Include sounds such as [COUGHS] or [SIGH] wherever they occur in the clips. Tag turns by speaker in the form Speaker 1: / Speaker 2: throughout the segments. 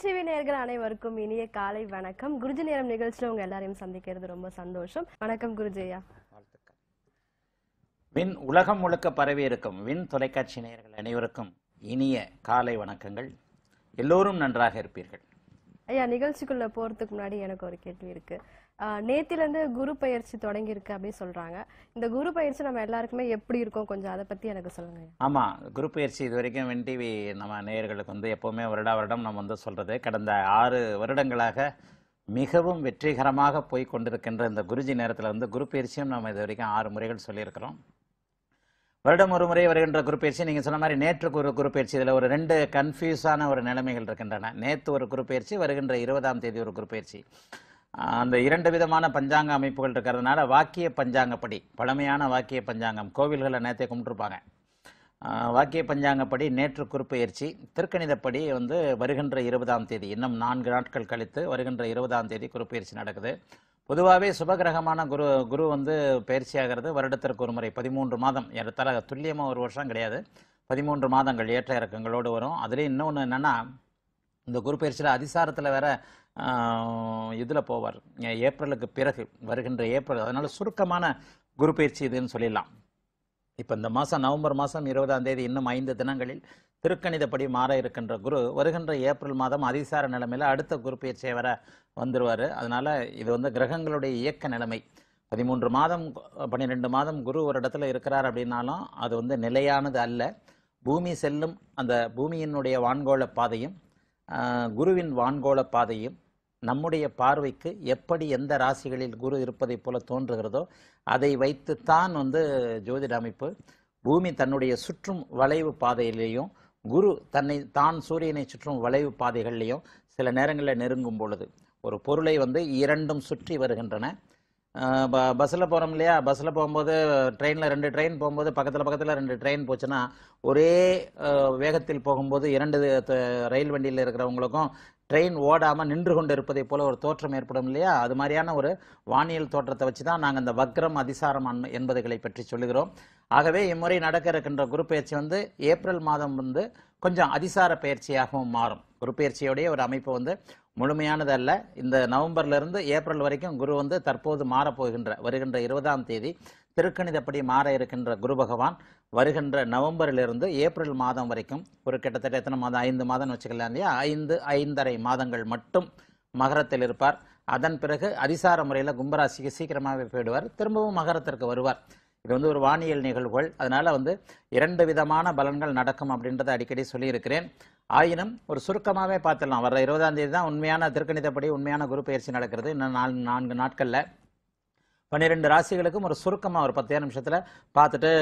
Speaker 1: TV நேர்கள் அனைவருக்கும் இனிய காலை வணக்கம் குருஜி நேரம் நிகழ்ச்சியில் உங்க எல்லாரையும் சந்திக்கிறது ரொம்ப சந்தோஷம் வணக்கம் குருஜியா வின் உலகம் முழுக்க பரவி இருக்கும் வின் தொலைக்காட்சி நேர்கள் அனைவருக்கும் இனிய காலை வணக்கங்கள் எல்லோரும் நன்றாக இருப்பீர்கள் ஐயா நிகழ்ச்சிக்குள்ள போறதுக்கு முன்னாடி எனக்கு ஒரு கேள்வி இருக்கு நேத்திலேருந்து குரு பயிற்சி தொடங்கியிருக்கு அப்படின்னு சொல்கிறாங்க இந்த குரு பயிற்சி நம்ம எல்லாருக்குமே எப்படி இருக்கும் கொஞ்சம் அதை பற்றி எனக்கு சொல்லுங்கள் ஆமாம் குரு பயிற்சி இது வரைக்கும் வென் டிவி நம்ம நேயர்களுக்கு வந்து எப்போவுமே வருடா வருடம் நம்ம வந்து சொல்கிறது கடந்த ஆறு வருடங்களாக மிகவும் வெற்றிகரமாக போய் கொண்டிருக்கின்ற இந்த குருஜி நேரத்தில் வந்து குரு பயிற்சியும் நம்ம இது வரைக்கும் ஆறு முறைகள் சொல்லியிருக்கிறோம் வருடம் ஒரு முறை வருகின்ற பயிற்சி நீங்கள் சொன்ன மாதிரி நேற்றுக்கு ஒரு பயிற்சி இதில் ஒரு ரெண்டு கன்ஃபியூஸான ஒரு நிலைமைகள் இருக்கின்றன நேற்று ஒரு பயிற்சி வருகின்ற இருபதாம் தேதி ஒரு பயிற்சி அந்த இரண்டு விதமான பஞ்சாங்க அமைப்புகள் இருக்கிறதுனால வாக்கிய பஞ்சாங்கப்படி பழமையான வாக்கிய பஞ்சாங்கம் கோவில்களை நேற்றே கும்பிட்டுருப்பாங்க வாக்கிய பஞ்சாங்கப்படி நேற்று குறிப்பெயர்ச்சி திருக்கணிதப்படி வந்து வருகின்ற இருபதாம் தேதி இன்னும் நான்கு நாட்கள் கழித்து வருகின்ற இருபதாம் தேதி குறிப்பெயர்ச்சி நடக்குது பொதுவாகவே சுபகிரகமான குரு குரு வந்து பயிற்சியாகிறது வருடத்திற்கு ஒரு முறை பதிமூன்று மாதம் ஏறத்தால் துல்லியமாக ஒரு வருஷம் கிடையாது பதிமூன்று மாதங்கள் ஏற்ற இறக்கங்களோடு வரும் அதுலேயும் இன்னொன்று என்னென்னா இந்த குரு பயிற்சியில் அதிசாரத்தில் வேற இதில் போவார் ஏப்ரலுக்கு பிறகு வருகின்ற ஏப்ரல் அதனால் சுருக்கமான குரு பயிற்சி இதுன்னு சொல்லிடலாம் இப்போ இந்த மாதம் நவம்பர் மாதம் இருபதாம் தேதி இன்னும் ஐந்து தினங்களில் திருக்கணிதப்படி மாற இருக்கின்ற குரு வருகின்ற ஏப்ரல் மாதம் அதிசார நிலைமையில் அடுத்த குரு பயிற்சியை வர வந்துடுவார் அதனால் இது வந்து கிரகங்களுடைய இயக்க நிலைமை பதிமூன்று மாதம் பன்னிரெண்டு மாதம் குரு ஒரு இடத்துல இருக்கிறார் அப்படின்னாலும் அது வந்து நிலையானது அல்ல பூமி செல்லும் அந்த பூமியினுடைய வான்கோள பாதையும் குருவின் வான்கோள பாதையும் நம்முடைய பார்வைக்கு எப்படி எந்த ராசிகளில் குரு இருப்பதை போல தோன்றுகிறதோ அதை வைத்து தான் வந்து ஜோதிட அமைப்பு பூமி தன்னுடைய சுற்றும் வளைவு பாதையிலேயும் குரு தன்னை தான் சூரியனை சுற்றும் வளைவு பாதைகள்லேயும் சில நேரங்களில் நெருங்கும் பொழுது ஒரு பொருளை வந்து இரண்டும் சுற்றி வருகின்றன பஸ்ஸில் போகிறோம் இல்லையா பஸ்ஸில் போகும்போது ட்ரெயினில் ரெண்டு ட்ரெயின் போகும்போது பக்கத்தில் பக்கத்தில் ரெண்டு ட்ரெயின் போச்சுன்னா ஒரே வேகத்தில் போகும்போது இரண்டு ரயில் வண்டியில் இருக்கிறவங்களுக்கும் ட்ரெயின் ஓடாமல் நின்று கொண்டு இருப்பதை போல ஒரு தோற்றம் ஏற்படும் இல்லையா அது மாதிரியான ஒரு வானியல் தோற்றத்தை வச்சு தான் நாங்கள் இந்த வக்ரம் அதிசாரம் என்பதுகளை பற்றி சொல்லுகிறோம் ஆகவே இம்முறை நடக்க இருக்கின்ற குரு பயிற்சி வந்து ஏப்ரல் மாதம் வந்து கொஞ்சம் அதிசார பயிற்சியாகவும் மாறும் குரு பயிற்சியோடைய ஒரு அமைப்பு வந்து முழுமையானதல்ல இந்த நவம்பர்லேருந்து ஏப்ரல் வரைக்கும் குரு வந்து தற்போது மாறப்போகின்ற வருகின்ற இருபதாம் தேதி திருக்கணிதப்படி மாற இருக்கின்ற குரு பகவான் வருகின்ற நவம்பரிலிருந்து ஏப்ரல் மாதம் வரைக்கும் ஒரு கிட்டத்தட்ட எத்தனை மாதம் ஐந்து மாதம்னு வச்சுக்கலாம் இல்லையா ஐந்து ஐந்தரை மாதங்கள் மட்டும் மகரத்தில் இருப்பார் அதன் பிறகு அதிசார முறையில் கும்பராசிக்கு சீக்கிரமாகவே போயிடுவார் திரும்பவும் மகரத்திற்கு வருவார் இது வந்து ஒரு வானியல் நிகழ்வுகள் அதனால் வந்து இரண்டு விதமான பலன்கள் நடக்கும் அப்படின்றத அடிக்கடி சொல்லியிருக்கிறேன் ஆயினும் ஒரு சுருக்கமாகவே பார்த்துடலாம் வர இருபதாம் தேதி தான் உண்மையான திருக்கணிதப்படி உண்மையான குரு பயிற்சி நடக்கிறது இன்னும் நாலு நான்கு நாட்களில் பன்னிரெண்டு ராசிகளுக்கும் ஒரு சுருக்கமாக ஒரு பத்து நிமிஷத்தில் பார்த்துட்டு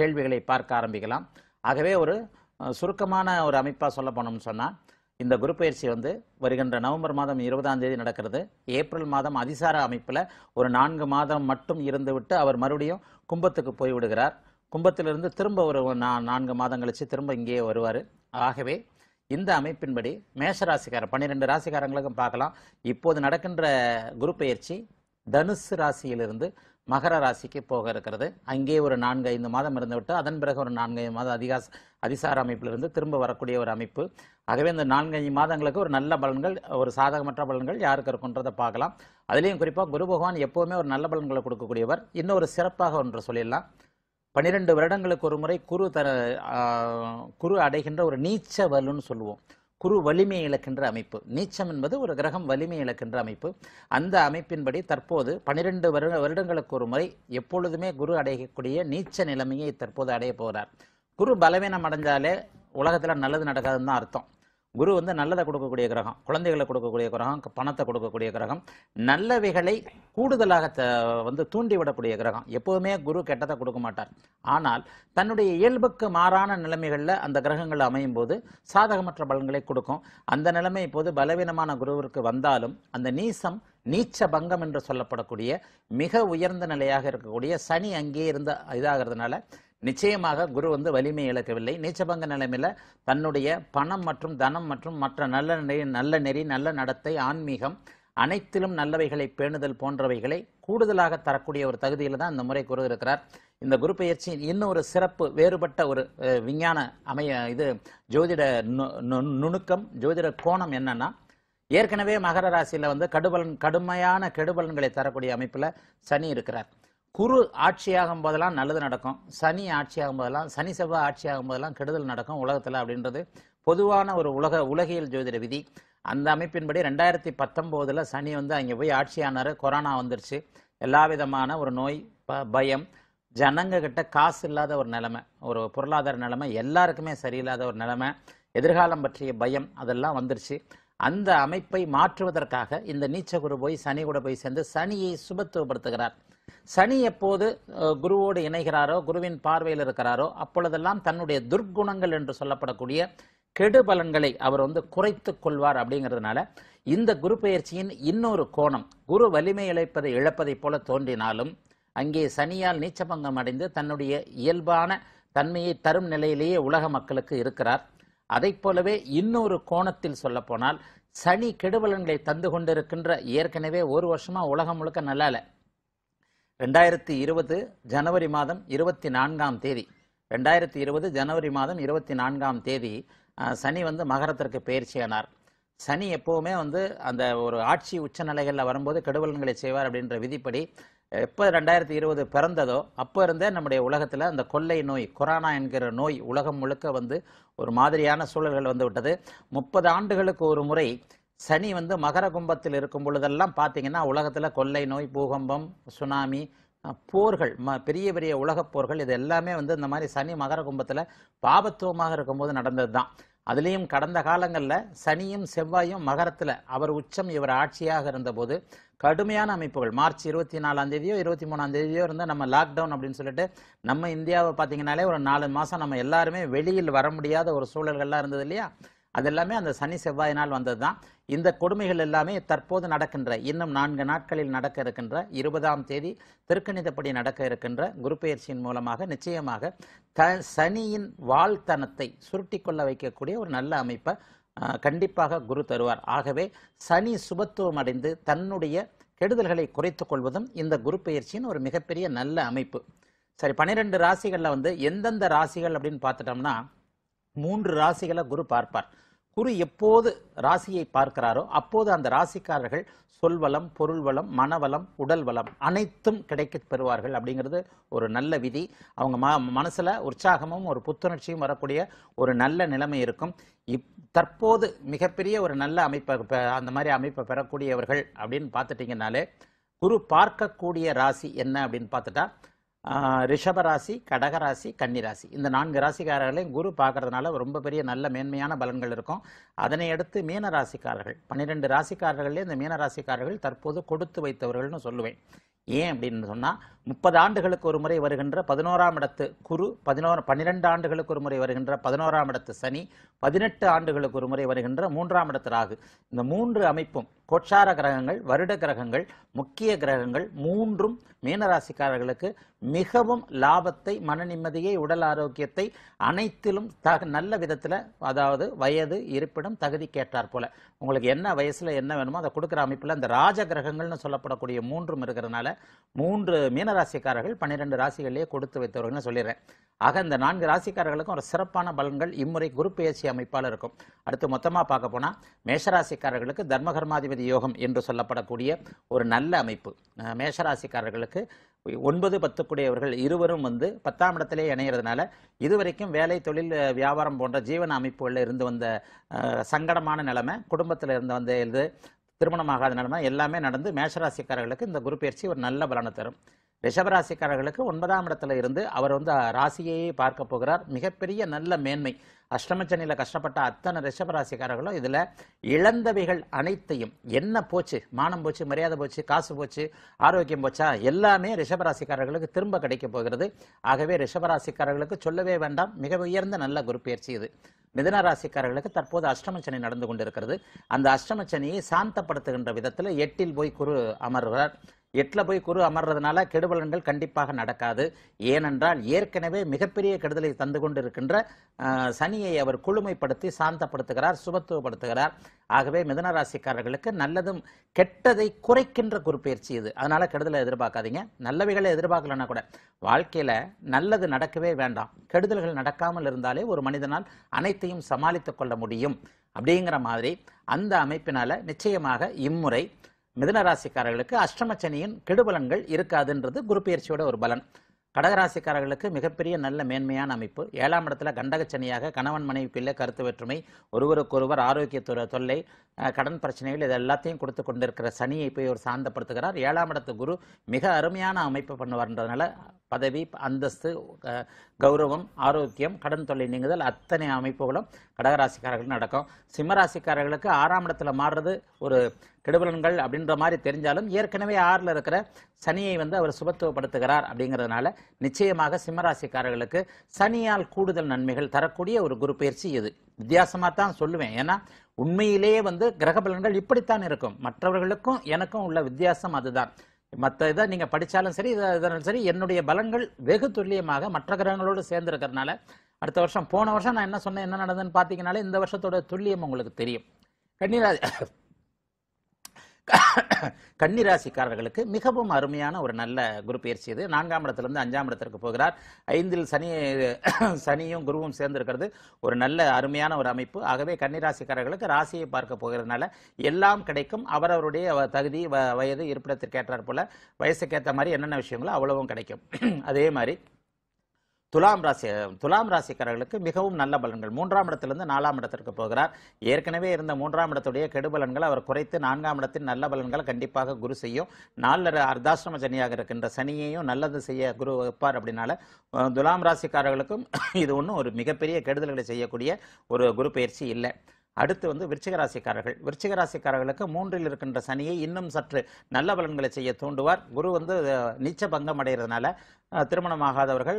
Speaker 1: கேள்விகளை பார்க்க ஆரம்பிக்கலாம் ஆகவே ஒரு சுருக்கமான ஒரு அமைப்பாக சொல்ல போனோம்னு சொன்னால் இந்த குரு பயிற்சி வந்து வருகின்ற நவம்பர் மாதம் இருபதாம் தேதி நடக்கிறது ஏப்ரல் மாதம் அதிசார அமைப்பில் ஒரு நான்கு மாதம் மட்டும் இருந்துவிட்டு அவர் மறுபடியும் கும்பத்துக்கு போய்விடுகிறார் கும்பத்திலிருந்து திரும்ப ஒரு நான்கு மாதம் கழித்து திரும்ப இங்கேயே வருவார் ஆகவே இந்த அமைப்பின்படி மேஷராசிக்கார பன்னிரெண்டு ராசிக்காரங்களுக்கும் பார்க்கலாம் இப்போது நடக்கின்ற குரு பயிற்சி தனுசு ராசியிலிருந்து மகர ராசிக்கு போக இருக்கிறது அங்கே ஒரு நான்கு ஐந்து மாதம் இருந்துவிட்டு அதன் பிறகு ஒரு நான்கு ஐந்து மாதம் அதிகா அதிசார அமைப்பிலிருந்து திரும்ப வரக்கூடிய ஒரு அமைப்பு ஆகவே இந்த நான்கு ஐந்து மாதங்களுக்கு ஒரு நல்ல பலன்கள் ஒரு சாதகமற்ற பலன்கள் யாருக்கு இருக்குன்றதை பார்க்கலாம் அதுலேயும் குறிப்பாக குரு பகவான் எப்போவுமே ஒரு நல்ல பலன்களை கொடுக்கக்கூடியவர் இன்னொரு சிறப்பாக ஒன்று சொல்லிடலாம் பன்னிரெண்டு வருடங்களுக்கு ஒரு முறை குரு தர குரு அடைகின்ற ஒரு நீச்ச வலுன்னு சொல்லுவோம் குரு வலிமை இழக்கின்ற அமைப்பு நீச்சம் என்பது ஒரு கிரகம் வலிமை இழக்கின்ற அமைப்பு அந்த அமைப்பின்படி தற்போது பனிரெண்டு வருட வருடங்களுக்கு ஒரு முறை எப்பொழுதுமே குரு அடையக்கூடிய நீச்ச நிலைமையை தற்போது அடைய போகிறார் குரு பலவீனம் அடைஞ்சாலே உலகத்தில் நல்லது நடக்காதுன்னு தான் அர்த்தம் குரு வந்து நல்லதை கொடுக்கக்கூடிய கிரகம் குழந்தைகளை கொடுக்கக்கூடிய கிரகம் பணத்தை கொடுக்கக்கூடிய கிரகம் நல்லவைகளை கூடுதலாக த வந்து தூண்டிவிடக்கூடிய கிரகம் எப்போதுமே குரு கெட்டதை கொடுக்க மாட்டார் ஆனால் தன்னுடைய இயல்புக்கு மாறான நிலைமைகளில் அந்த கிரகங்கள் அமையும் போது சாதகமற்ற பலன்களை கொடுக்கும் அந்த நிலைமை இப்போது பலவீனமான குருவிற்கு வந்தாலும் அந்த நீசம் நீச்ச பங்கம் என்று சொல்லப்படக்கூடிய மிக உயர்ந்த நிலையாக இருக்கக்கூடிய சனி அங்கே இருந்த இதாகிறதுனால நிச்சயமாக குரு வந்து வலிமை இழக்கவில்லை நீச்சபங்க நிலைமையில் தன்னுடைய பணம் மற்றும் தனம் மற்றும் மற்ற நல்ல நெறி நல்ல நெறி நல்ல நடத்தை ஆன்மீகம் அனைத்திலும் நல்லவைகளை பேணுதல் போன்றவைகளை கூடுதலாக தரக்கூடிய ஒரு தகுதியில் தான் இந்த முறை குரு இருக்கிறார் இந்த குரு பயிற்சியின் இன்னொரு சிறப்பு வேறுபட்ட ஒரு விஞ்ஞான அமைய இது ஜோதிட நுணுக்கம் ஜோதிட கோணம் என்னன்னா ஏற்கனவே மகர ராசியில் வந்து கடுபலன் கடுமையான கெடுபலன்களை தரக்கூடிய அமைப்பில் சனி இருக்கிறார் குரு ஆட்சியாகும் போதெல்லாம் நல்லது நடக்கும் சனி ஆட்சியாகும் போதெல்லாம் சனி செவ்வாய் ஆட்சியாகும் போதெல்லாம் கெடுதல் நடக்கும் உலகத்தில் அப்படின்றது பொதுவான ஒரு உலக உலகியல் ஜோதிட விதி அந்த அமைப்பின்படி ரெண்டாயிரத்தி பத்தொம்போதில் சனி வந்து அங்கே போய் ஆட்சியானார் கொரோனா வந்துருச்சு எல்லா விதமான ஒரு நோய் ப பயம் ஜனங்கக்கிட்ட காசு இல்லாத ஒரு நிலைமை ஒரு பொருளாதார நிலைமை எல்லாருக்குமே சரியில்லாத ஒரு நிலைமை எதிர்காலம் பற்றிய பயம் அதெல்லாம் வந்துருச்சு அந்த அமைப்பை மாற்றுவதற்காக இந்த நீச்ச குரு போய் சனி கூட போய் சேர்ந்து சனியை சுபத்துவப்படுத்துகிறார் சனி எப்போது குருவோடு இணைகிறாரோ குருவின் பார்வையில் இருக்கிறாரோ அப்பொழுதெல்லாம் தன்னுடைய துர்க்குணங்கள் என்று சொல்லப்படக்கூடிய கெடுபலன்களை அவர் வந்து குறைத்து கொள்வார் அப்படிங்கிறதுனால இந்த குரு பயிற்சியின் இன்னொரு கோணம் குரு வலிமை இழைப்பதை இழப்பதைப் போல தோன்றினாலும் அங்கே சனியால் நீச்சபங்கம் அடைந்து தன்னுடைய இயல்பான தன்மையை தரும் நிலையிலேயே உலக மக்களுக்கு இருக்கிறார் அதைப் போலவே இன்னொரு கோணத்தில் சொல்லப்போனால் சனி கெடுபலன்களை தந்து கொண்டிருக்கின்ற ஏற்கனவே ஒரு வருஷமாக உலகம் முழுக்க நல்லா இல்லை ரெண்டாயிரத்தி இருபது ஜனவரி மாதம் இருபத்தி நான்காம் தேதி ரெண்டாயிரத்தி இருபது ஜனவரி மாதம் இருபத்தி நான்காம் தேதி சனி வந்து மகரத்திற்கு பயிற்சியானார் சனி எப்போவுமே வந்து அந்த ஒரு ஆட்சி உச்சநிலைகளில் வரும்போது கெடுவலன்களை செய்வார் அப்படின்ற விதிப்படி எப்போ ரெண்டாயிரத்தி இருபது பிறந்ததோ அப்போ இருந்தே நம்முடைய உலகத்தில் அந்த கொள்ளை நோய் கொரோனா என்கிற நோய் உலகம் முழுக்க வந்து ஒரு மாதிரியான சூழல்கள் வந்து விட்டது முப்பது ஆண்டுகளுக்கு ஒரு முறை சனி வந்து மகர கும்பத்தில் இருக்கும் பொழுதெல்லாம் பார்த்தீங்கன்னா உலகத்தில் கொள்ளை நோய் பூகம்பம் சுனாமி போர்கள் ம பெரிய பெரிய உலகப் போர்கள் இது எல்லாமே வந்து இந்த மாதிரி சனி மகர கும்பத்தில் பாபத்துவமாக இருக்கும்போது நடந்தது தான் அதுலேயும் கடந்த காலங்களில் சனியும் செவ்வாயும் மகரத்தில் அவர் உச்சம் இவர் ஆட்சியாக இருந்தபோது கடுமையான அமைப்புகள் மார்ச் இருபத்தி நாலாம் தேதியோ இருபத்தி மூணாம் தேதியோ இருந்தால் நம்ம லாக்டவுன் அப்படின்னு சொல்லிட்டு நம்ம இந்தியாவை பார்த்தீங்கன்னாலே ஒரு நாலு மாதம் நம்ம எல்லாருமே வெளியில் வர முடியாத ஒரு சூழல்கள்லாம் இருந்தது இல்லையா அதெல்லாமே அந்த சனி செவ்வாயினால் வந்தது தான் இந்த கொடுமைகள் எல்லாமே தற்போது நடக்கின்ற இன்னும் நான்கு நாட்களில் நடக்க இருக்கின்ற இருபதாம் தேதி திருக்கணிதப்படி நடக்க இருக்கின்ற குரு பயிற்சியின் மூலமாக நிச்சயமாக த சனியின் வாழ்த்தனத்தை சுருட்டி கொள்ள வைக்கக்கூடிய ஒரு நல்ல அமைப்பை கண்டிப்பாக குரு தருவார் ஆகவே சனி சுபத்துவம் அடைந்து தன்னுடைய கெடுதல்களை குறைத்து கொள்வதும் இந்த குரு பயிற்சியின் ஒரு மிகப்பெரிய நல்ல அமைப்பு சரி பன்னிரெண்டு ராசிகளில் வந்து எந்தெந்த ராசிகள் அப்படின்னு பார்த்துட்டோம்னா மூன்று ராசிகளை குரு பார்ப்பார் குரு எப்போது ராசியை பார்க்கிறாரோ அப்போது அந்த ராசிக்காரர்கள் சொல்வளம் பொருள்வளம் மனவளம் உடல் வளம் அனைத்தும் கிடைக்க பெறுவார்கள் அப்படிங்கிறது ஒரு நல்ல விதி அவங்க ம மனசில் உற்சாகமும் ஒரு புத்துணர்ச்சியும் வரக்கூடிய ஒரு நல்ல நிலைமை இருக்கும் இப் தற்போது மிகப்பெரிய ஒரு நல்ல அமைப்பை அந்த மாதிரி அமைப்பை பெறக்கூடியவர்கள் அப்படின்னு பார்த்துட்டிங்கனாலே குரு பார்க்கக்கூடிய ராசி என்ன அப்படின்னு பார்த்துட்டா ரிஷபராசி கடகராசி கன்னிராசி இந்த நான்கு ராசிக்காரர்களையும் குரு பார்க்கறதுனால ரொம்ப பெரிய நல்ல மேன்மையான பலன்கள் இருக்கும் அதனை அடுத்து மீன ராசிக்காரர்கள் பன்னிரெண்டு ராசிக்காரர்களே இந்த மீன ராசிக்காரர்கள் தற்போது கொடுத்து வைத்தவர்கள்னு சொல்லுவேன் ஏன் அப்படின்னு சொன்னால் முப்பது ஆண்டுகளுக்கு ஒரு முறை வருகின்ற பதினோராம் இடத்து குரு பதினோரு பன்னிரெண்டு ஆண்டுகளுக்கு ஒரு முறை வருகின்ற பதினோராம் இடத்து சனி பதினெட்டு ஆண்டுகளுக்கு ஒரு முறை வருகின்ற மூன்றாம் இடத்து ராகு இந்த மூன்று அமைப்பும் கோட்சார கிரகங்கள் வருட கிரகங்கள் முக்கிய கிரகங்கள் மூன்றும் மீனராசிக்காரர்களுக்கு மிகவும் லாபத்தை மன நிம்மதியை உடல் ஆரோக்கியத்தை அனைத்திலும் தக நல்ல விதத்தில் அதாவது வயது இருப்பிடம் தகுதி கேட்டார் போல உங்களுக்கு என்ன வயசில் என்ன வேணுமோ அதை கொடுக்குற அமைப்பில் அந்த ராஜ கிரகங்கள்னு சொல்லப்படக்கூடிய மூன்றும் இருக்கிறதுனால மூன்று மீனராசிக்காரர்கள் பன்னிரெண்டு ராசிகள்லேயே கொடுத்து வைத்தவர்கள்னு சொல்லிடுறேன் ஆக இந்த நான்கு ராசிக்காரர்களுக்கும் ஒரு சிறப்பான பலன்கள் இம்முறை குரு பயிற்சி அமைப்பால் இருக்கும் அடுத்து மொத்தமாக பார்க்க போனால் மேஷராசிக்காரர்களுக்கு தர்மகர்மாதிபதி யோகம் என்று சொல்லப்படக்கூடிய ஒரு நல்ல அமைப்பு மேஷராசிக்காரர்களுக்கு ஒன்பது பத்துக்குடையவர்கள் இருவரும் வந்து பத்தாம் இடத்திலே இணையிறதுனால இதுவரைக்கும் வேலை தொழில் வியாபாரம் போன்ற ஜீவன அமைப்புகளில் இருந்து வந்த சங்கடமான நிலைமை குடும்பத்தில் இருந்து வந்த இது திருமணமாகாத நிலைமை எல்லாமே நடந்து மேஷராசிக்காரர்களுக்கு இந்த குரு பயிற்சி ஒரு நல்ல பலனை தரும் ரிஷபராசிக்காரர்களுக்கு ஒன்பதாம் இடத்துல இருந்து அவர் வந்து ராசியையே பார்க்க போகிறார் மிகப்பெரிய நல்ல மேன்மை அஷ்டமச்சனையில் கஷ்டப்பட்ட அத்தனை ரிஷபராசிக்காரர்களும் இதில் இழந்தவைகள் அனைத்தையும் என்ன போச்சு மானம் போச்சு மரியாதை போச்சு காசு போச்சு ஆரோக்கியம் போச்சா எல்லாமே ரிஷபராசிக்காரர்களுக்கு திரும்ப கிடைக்க போகிறது ஆகவே ரிஷபராசிக்காரர்களுக்கு சொல்லவே வேண்டாம் மிக உயர்ந்த நல்ல குரு பயிற்சி இது மிதனராசிக்காரர்களுக்கு ராசிக்காரர்களுக்கு தற்போது அஷ்டமச்சனை நடந்து கொண்டிருக்கிறது அந்த அஷ்டமச்சனையை சாந்தப்படுத்துகின்ற விதத்தில் எட்டில் போய் குரு அமர்கிறார் எட்டில் போய் குரு அமர்றதுனால கெடுபலன்கள் கண்டிப்பாக நடக்காது ஏனென்றால் ஏற்கனவே மிகப்பெரிய கெடுதலை தந்து கொண்டு இருக்கின்ற சனியை அவர் குழுமைப்படுத்தி சாந்தப்படுத்துகிறார் சுபத்துவப்படுத்துகிறார் ஆகவே மிதனராசிக்காரர்களுக்கு நல்லதும் கெட்டதை குறைக்கின்ற குறிப்பெயர்ச்சி இது அதனால் கெடுதலை எதிர்பார்க்காதீங்க நல்லவைகளை எதிர்பார்க்கலன்னா கூட வாழ்க்கையில் நல்லது நடக்கவே வேண்டாம் கெடுதல்கள் நடக்காமல் இருந்தாலே ஒரு மனிதனால் அனைத்தையும் சமாளித்து கொள்ள முடியும் அப்படிங்கிற மாதிரி அந்த அமைப்பினால் நிச்சயமாக இம்முறை மிதனராசிக்காரர்களுக்கு அஷ்டமச்சனியின் கெடுபலன்கள் இருக்காதுன்றது குரு பயிற்சியோட ஒரு பலன் கடகராசிக்காரர்களுக்கு மிகப்பெரிய நல்ல மேன்மையான அமைப்பு ஏழாம் இடத்துல கண்டகச்சனியாக கணவன் பிள்ளை கருத்து வேற்றுமை ஒருவருக்கொருவர் ஆரோக்கியத்துறை தொல்லை கடன் பிரச்சனைகள் இது எல்லாத்தையும் கொடுத்து கொண்டிருக்கிற சனியை போய் ஒரு சாந்தப்படுத்துகிறார் ஏழாம் இடத்து குரு மிக அருமையான அமைப்பு பண்ணுவார்ன்றதுனால பதவி அந்தஸ்து கௌரவம் ஆரோக்கியம் கடன் தொல்லை நீங்குதல் அத்தனை அமைப்புகளும் கடகராசிக்காரர்கள் நடக்கும் சிம்மராசிக்காரர்களுக்கு ஆறாம் இடத்துல மாறுறது ஒரு கெடுபலன்கள் அப்படின்ற மாதிரி தெரிஞ்சாலும் ஏற்கனவே ஆறில் இருக்கிற சனியை வந்து அவர் சுபத்துவப்படுத்துகிறார் அப்படிங்கிறதுனால நிச்சயமாக சிம்மராசிக்காரர்களுக்கு சனியால் கூடுதல் நன்மைகள் தரக்கூடிய ஒரு குரு பயிற்சி இது வித்தியாசமாக தான் சொல்லுவேன் ஏன்னா உண்மையிலேயே வந்து கிரக பலன்கள் இப்படித்தான் இருக்கும் மற்றவர்களுக்கும் எனக்கும் உள்ள வித்தியாசம் அதுதான் மற்ற இதை நீங்கள் படித்தாலும் சரி இதனாலும் சரி என்னுடைய பலன்கள் வெகு துல்லியமாக மற்ற கிரகங்களோடு சேர்ந்துருக்கிறதுனால அடுத்த வருஷம் போன வருஷம் நான் என்ன சொன்னேன் என்ன நடந்ததுன்னு பார்த்தீங்கனாலே இந்த வருஷத்தோட துல்லியம் உங்களுக்கு தெரியும் கண்ணீராஜ் கன்னிராசிக்காரர்களுக்கு மிகவும் அருமையான ஒரு நல்ல குரு பயிற்சி இது நான்காம் இடத்திலிருந்து அஞ்சாம் இடத்திற்கு போகிறார் ஐந்தில் சனி சனியும் குருவும் சேர்ந்திருக்கிறது ஒரு நல்ல அருமையான ஒரு அமைப்பு ஆகவே கன்னிராசிக்காரர்களுக்கு ராசியை பார்க்க போகிறதுனால எல்லாம் கிடைக்கும் அவரவருடைய தகுதி வயது இருப்பிடத்திற்கேற்றார் போல வயசுக்கேற்ற மாதிரி என்னென்ன விஷயங்களோ அவ்வளவும் கிடைக்கும் அதே மாதிரி துலாம் ராசி துலாம் ராசிக்காரர்களுக்கு மிகவும் நல்ல பலன்கள் மூன்றாம் இடத்திலிருந்து நாலாம் இடத்திற்கு போகிறார் ஏற்கனவே இருந்த மூன்றாம் இடத்துடைய கெடுபலன்கள் அவர் குறைத்து நான்காம் இடத்தின் நல்ல பலன்களை கண்டிப்பாக குரு செய்யும் நாளில் அர்த்தாசிரம சனியாக இருக்கின்ற சனியையும் நல்லது செய்ய குரு வைப்பார் அப்படின்னால துலாம் ராசிக்காரர்களுக்கும் [COUGHS] இது ஒன்றும் ஒரு மிகப்பெரிய கெடுதல்களை செய்யக்கூடிய ஒரு குரு பயிற்சி இல்லை அடுத்து வந்து விருச்சிகராசிக்காரர்கள் விருச்சிகராசிக்காரர்களுக்கு மூன்றில் இருக்கின்ற சனியை இன்னும் சற்று நல்ல பலன்களை செய்ய தூண்டுவார் குரு வந்து நீச்ச பங்கம் அடைகிறதுனால திருமணமாகாதவர்கள்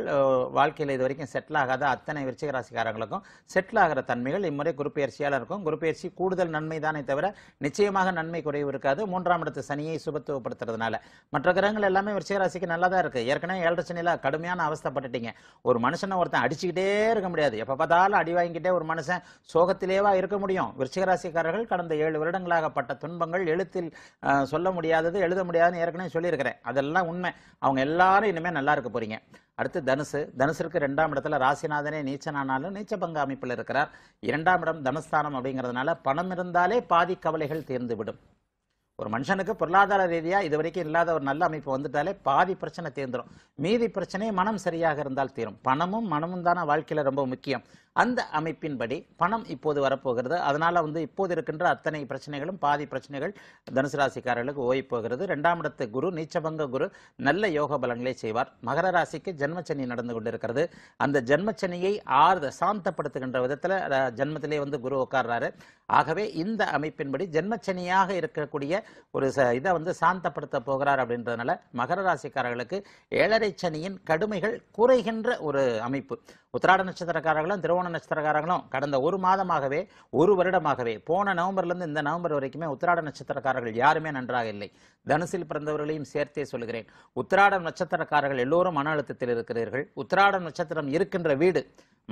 Speaker 1: வாழ்க்கையில் இது வரைக்கும் செட்டில் ஆகாத அத்தனை விருச்சிகராசிக்காரங்களுக்கும் செட்டில் ஆகிற தன்மைகள் இம்முறை குருப்பெயர்ச்சியால் இருக்கும் குருப்பெயர்ச்சி கூடுதல் நன்மை தானே தவிர நிச்சயமாக நன்மை குறைவு இருக்காது மூன்றாம் இடத்து சனியை சுபத்துவப்படுத்துறதுனால மற்ற கிரகங்கள் எல்லாமே ராசிக்கு நல்லா தான் இருக்குது ஏற்கனவே ஏழரை சனியில் கடுமையான அவஸ்தப்பட்டுட்டீங்க ஒரு மனுஷனை ஒருத்தன் அடிச்சுக்கிட்டே இருக்க முடியாது எப்போ பார்த்தாலும் அடி வாங்கிக்கிட்டே ஒரு மனுஷன் சோகத்திலேவா இருக்க முடியும் ராசிக்காரர்கள் கடந்த ஏழு வருடங்களாகப்பட்ட துன்பங்கள் எழுத்தில் சொல்ல முடியாதது எழுத முடியாதுன்னு ஏற்கனவே சொல்லியிருக்கிறேன் அதெல்லாம் உண்மை அவங்க எல்லாரும் இனிமேல் நல்லா இருக்க போறீங்க அடுத்து தனுசு தனுசுக்கு ரெண்டாம் இடத்துல ராசிநாதனே நீச்சனானாலும் பங்கு அமைப்பில் இருக்கிறார் இரண்டாம் இடம் தனுஸ்தானம் அப்படிங்கிறதுனால பணம் இருந்தாலே பாதி கவலைகள் தீர்ந்து விடும் ஒரு மனுஷனுக்கு பொருளாதார ரீதியாக இது வரைக்கும் இல்லாத ஒரு நல்ல அமைப்பு வந்துட்டாலே பாதி பிரச்சனை தேர்ந்துடும் மீதி பிரச்சனையே மனம் சரியாக இருந்தால் தீரும் பணமும் மனமும் தானே வாழ்க்கையில் ரொம்ப முக்கியம் அந்த அமைப்பின்படி பணம் இப்போது வரப்போகிறது அதனால் வந்து இப்போது இருக்கின்ற அத்தனை பிரச்சனைகளும் பாதி பிரச்சனைகள் தனுசு ராசிக்காரர்களுக்கு ஓய் போகிறது ரெண்டாம் இடத்து குரு நீச்சபங்க குரு நல்ல யோக பலங்களை செய்வார் மகர ராசிக்கு ஜென்மச்சனி நடந்து கொண்டிருக்கிறது அந்த ஜென்மச்சனியை ஆறு சாந்தப்படுத்துகின்ற விதத்தில் ஜென்மத்திலே வந்து குரு உட்கார்றாரு ஆகவே இந்த அமைப்பின்படி ஜென்மச்சனியாக இருக்கக்கூடிய ஒரு இதை வந்து சாந்தப்படுத்த போகிறார் அப்படின்றதுனால மகர ராசிக்காரர்களுக்கு ஏழரை சனியின் கடுமைகள் குறைகின்ற ஒரு அமைப்பு உத்திராட நட்சத்திரக்காரர்களும் திருவண்ணா திருவோண நட்சத்திரக்காரர்களும் கடந்த ஒரு மாதமாகவே ஒரு வருடமாகவே போன நவம்பர்லேருந்து இந்த நவம்பர் வரைக்குமே உத்திராட நட்சத்திரக்காரர்கள் யாருமே நன்றாக இல்லை தனுசில் பிறந்தவர்களையும் சேர்த்தே சொல்கிறேன் உத்திராட நட்சத்திரக்காரர்கள் எல்லோரும் மன அழுத்தத்தில் இருக்கிறீர்கள் உத்திராட நட்சத்திரம் இருக்கின்ற வீடு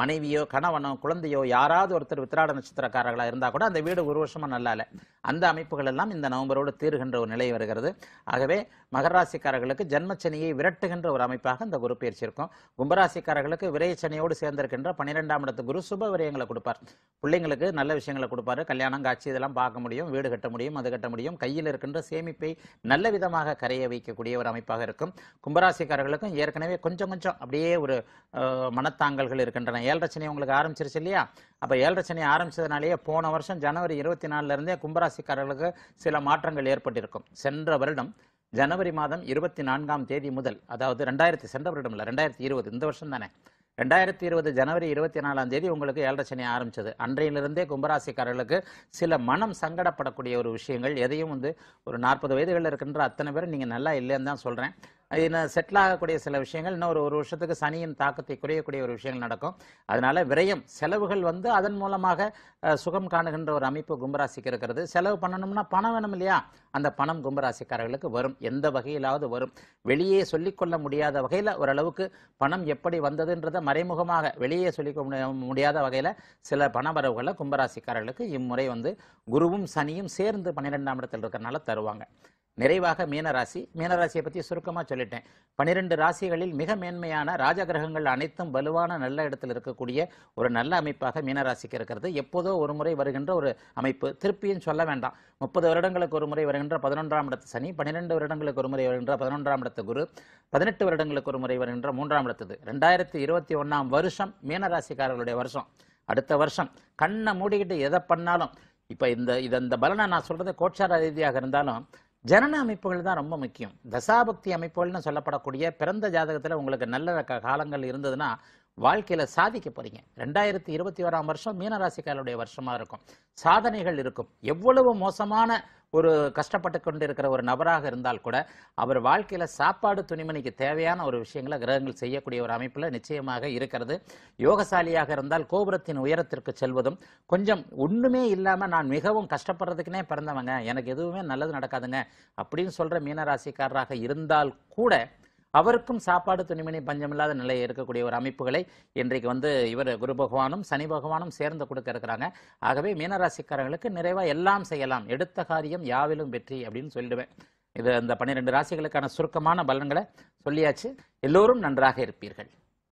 Speaker 1: மனைவியோ கணவனோ குழந்தையோ யாராவது ஒருத்தர் வித்திராட நட்சத்திரக்காரர்களாக இருந்தால் கூட அந்த வீடு ஒரு வருஷமாக நல்லா இல்லை அந்த அமைப்புகள் எல்லாம் இந்த நவம்பரோடு தீர்கின்ற ஒரு நிலை வருகிறது ஆகவே மகராசிக்காரர்களுக்கு ஜென்மச்சனியை விரட்டுகின்ற ஒரு அமைப்பாக இந்த குரு பயிற்சி இருக்கும் கும்பராசிக்காரர்களுக்கு விரையச்சனியோடு சேர்ந்திருக்கின்ற பன்னிரெண்டாம் இடத்து குரு சுப விரயங்களை கொடுப்பார் பிள்ளைங்களுக்கு நல்ல விஷயங்களை கொடுப்பாரு கல்யாணம் காட்சி இதெல்லாம் பார்க்க முடியும் வீடு கட்ட முடியும் அது கட்ட முடியும் கையில் இருக்கின்ற சேமிப்பை நல்ல விதமாக கரைய வைக்கக்கூடிய ஒரு அமைப்பாக இருக்கும் கும்பராசிக்காரர்களுக்கும் ஏற்கனவே கொஞ்சம் கொஞ்சம் அப்படியே ஒரு மனத்தாங்கல்கள் இருக்கின்றன சொன்னேன் ஏழு சனி உங்களுக்கு ஆரம்பிச்சிருச்சு இல்லையா அப்போ ஏழு ரச்சனை ஆரம்பிச்சதுனாலேயே போன வருஷம் ஜனவரி இருபத்தி நாலுலேருந்தே கும்பராசிக்காரர்களுக்கு சில மாற்றங்கள் ஏற்பட்டிருக்கும் சென்ற வருடம் ஜனவரி மாதம் இருபத்தி நான்காம் தேதி முதல் அதாவது ரெண்டாயிரத்தி சென்ற வருடம் இல்லை ரெண்டாயிரத்தி இருபது இந்த வருஷம் தானே ரெண்டாயிரத்தி இருபது ஜனவரி இருபத்தி நாலாம் தேதி உங்களுக்கு ஏழரை ரச்சனை ஆரம்பிச்சது அன்றையிலிருந்தே கும்பராசிக்காரர்களுக்கு சில மனம் சங்கடப்படக்கூடிய ஒரு விஷயங்கள் எதையும் வந்து ஒரு நாற்பது வயதுகளில் இருக்கின்ற அத்தனை பேரும் நீங்கள் நல்லா இல்லைன்னு தான் சொல்கிறேன் இன்னும் செட்டில் ஆகக்கூடிய சில விஷயங்கள் இன்னும் ஒரு ஒரு வருஷத்துக்கு சனியின் தாக்கத்தை குறையக்கூடிய ஒரு விஷயங்கள் நடக்கும் அதனால விரயம் செலவுகள் வந்து அதன் மூலமாக சுகம் காணுகின்ற ஒரு அமைப்பு கும்பராசிக்கு இருக்கிறது செலவு பண்ணணும்னா பணம் வேணும் இல்லையா அந்த பணம் கும்பராசிக்காரர்களுக்கு வரும் எந்த வகையிலாவது வரும் வெளியே சொல்லிக்கொள்ள முடியாத வகையில் ஓரளவுக்கு பணம் எப்படி வந்ததுன்றதை மறைமுகமாக வெளியே சொல்லிக்க முடியாத வகையில் சில பண வரவுகளை கும்பராசிக்காரர்களுக்கு இம்முறை வந்து குருவும் சனியும் சேர்ந்து பன்னிரெண்டாம் இடத்தில் இருக்கிறனால தருவாங்க நிறைவாக மீனராசி மீனராசியை பற்றி சுருக்கமாக சொல்லிட்டேன் பனிரெண்டு ராசிகளில் மிக மேன்மையான ராஜகிரகங்கள் அனைத்தும் வலுவான நல்ல இடத்தில் இருக்கக்கூடிய ஒரு நல்ல அமைப்பாக மீனராசிக்கு இருக்கிறது எப்போதோ ஒரு முறை வருகின்ற ஒரு அமைப்பு திருப்பியும் சொல்ல வேண்டாம் முப்பது வருடங்களுக்கு ஒரு முறை வருகின்ற பதினொன்றாம் இடத்து சனி பன்னிரெண்டு வருடங்களுக்கு ஒரு முறை வருகின்ற பதினொன்றாம் இடத்து குரு பதினெட்டு வருடங்களுக்கு ஒரு முறை வருகின்ற மூன்றாம் இடத்தது ரெண்டாயிரத்தி இருபத்தி ஒன்றாம் வருஷம் மீனராசிக்காரர்களுடைய வருஷம் அடுத்த வருஷம் கண்ணை மூடிக்கிட்டு எதை பண்ணாலும் இப்போ இந்த இது இந்த பலனை நான் சொல்கிறது கோட்சார ரீதியாக இருந்தாலும் ஜனன அமைப்புகள் தான் ரொம்ப முக்கியம் தசாபக்தி அமைப்புகள்னு சொல்லப்படக்கூடிய பிறந்த ஜாதகத்தில் உங்களுக்கு நல்ல காலங்கள் இருந்ததுன்னா வாழ்க்கையில் சாதிக்க போகிறீங்க ரெண்டாயிரத்தி இருபத்தி ஓராம் வருஷம் மீனராசிக்காரருடைய வருஷமாக இருக்கும் சாதனைகள் இருக்கும் எவ்வளவு மோசமான ஒரு கஷ்டப்பட்டு கொண்டு இருக்கிற ஒரு நபராக இருந்தால் கூட அவர் வாழ்க்கையில் சாப்பாடு துணிமணிக்கு தேவையான ஒரு விஷயங்களை கிரகங்கள் செய்யக்கூடிய ஒரு அமைப்பில் நிச்சயமாக இருக்கிறது யோகசாலியாக இருந்தால் கோபுரத்தின் உயரத்திற்கு செல்வதும் கொஞ்சம் ஒன்றுமே இல்லாமல் நான் மிகவும் கஷ்டப்படுறதுக்குனே பிறந்தவங்க எனக்கு எதுவுமே நல்லது நடக்காதுங்க அப்படின்னு சொல்கிற மீனராசிக்காரராக இருந்தால் கூட அவருக்கும் சாப்பாடு துணிமணி பஞ்சமில்லாத நிலையை இருக்கக்கூடிய ஒரு அமைப்புகளை இன்றைக்கு வந்து இவர் குரு பகவானும் சனி பகவானும் சேர்ந்து கொடுக்க இருக்கிறாங்க ஆகவே மீனராசிக்காரர்களுக்கு நிறைவாக எல்லாம் செய்யலாம் எடுத்த காரியம் யாவிலும் வெற்றி அப்படின்னு சொல்லிடுவேன் இது அந்த பன்னிரெண்டு ராசிகளுக்கான சுருக்கமான பலன்களை சொல்லியாச்சு எல்லோரும் நன்றாக இருப்பீர்கள்